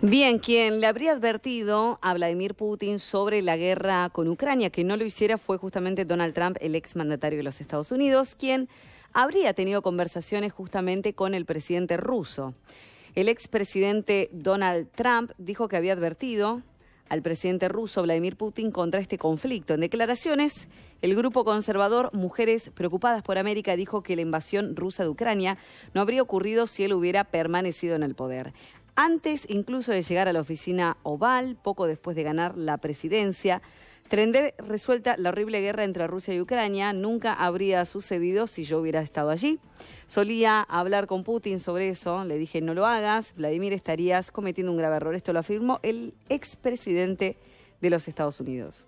Bien, quien le habría advertido a Vladimir Putin sobre la guerra con Ucrania, que no lo hiciera, fue justamente Donald Trump, el exmandatario de los Estados Unidos, quien habría tenido conversaciones justamente con el presidente ruso. El expresidente Donald Trump dijo que había advertido al presidente ruso Vladimir Putin contra este conflicto. En declaraciones, el grupo conservador Mujeres Preocupadas por América dijo que la invasión rusa de Ucrania no habría ocurrido si él hubiera permanecido en el poder. Antes incluso de llegar a la oficina oval, poco después de ganar la presidencia, Trender resuelta la horrible guerra entre Rusia y Ucrania nunca habría sucedido si yo hubiera estado allí. Solía hablar con Putin sobre eso, le dije no lo hagas, Vladimir estarías cometiendo un grave error, esto lo afirmó el expresidente de los Estados Unidos.